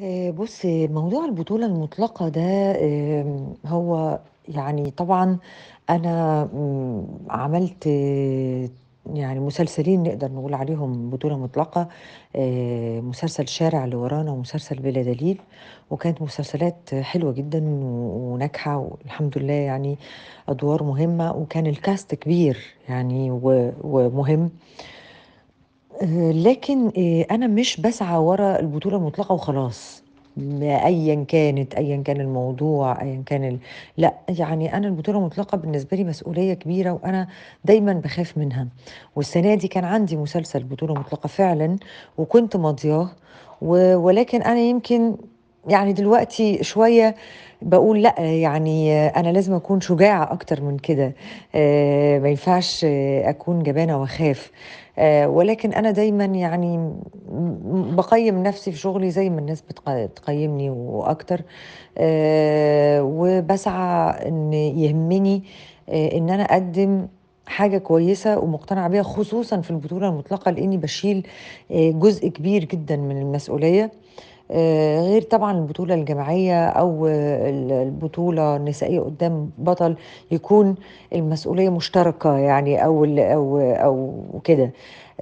آه، بُص، موضوع البطولة المُطلقة ده هو يعني طبعًا أنا عملت يعني مسلسلين نقدر نقول عليهم بطولة مُطلقة، آه، مسلسل شارع اللي ورانا ومسلسل بلا دليل، وكانت مسلسلات حلوة جدًا وناجحة والحمد لله يعني أدوار مهمة وكان الكاست كبير يعني ومهم. آه، لكن آه، انا مش بسعى ورا البطوله المطلقه وخلاص ايا كانت ايا كان الموضوع ايا كان ال... لا يعني انا البطوله المطلقه بالنسبه لي مسؤوليه كبيره وانا دايما بخاف منها والسنه دي كان عندي مسلسل بطوله مطلقه فعلا وكنت ماضياه و... ولكن انا يمكن يعني دلوقتي شويه بقول لا يعني انا لازم اكون شجاعه اكتر من كده آه، ما ينفعش اكون جبانه واخاف آه، ولكن انا دايما يعني بقيم نفسي في شغلي زي ما الناس بتقيمني واكتر آه، وبسعى ان يهمني ان انا اقدم حاجه كويسه ومقتنعه بيها خصوصا في البطوله المطلقه لاني بشيل جزء كبير جدا من المسؤوليه آه، غير طبعا البطولة الجماعية أو البطولة النسائية قدام بطل يكون المسؤولية مشتركة يعني أو أو أو كده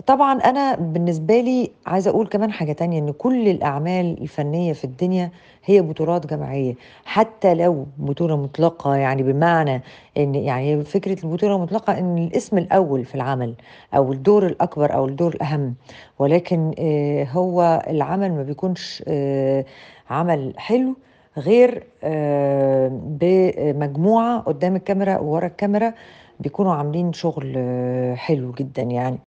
طبعا انا بالنسبه لي عايزه اقول كمان حاجه تانية ان كل الاعمال الفنيه في الدنيا هي بطولات جماعيه حتى لو بطوله مطلقه يعني بمعنى ان يعني فكره البطوله المطلقه ان الاسم الاول في العمل او الدور الاكبر او الدور الاهم ولكن آه، هو العمل ما بيكونش آه، عمل حلو غير آه، بمجموعه قدام الكاميرا وورا الكاميرا بيكونوا عاملين شغل حلو جدا يعني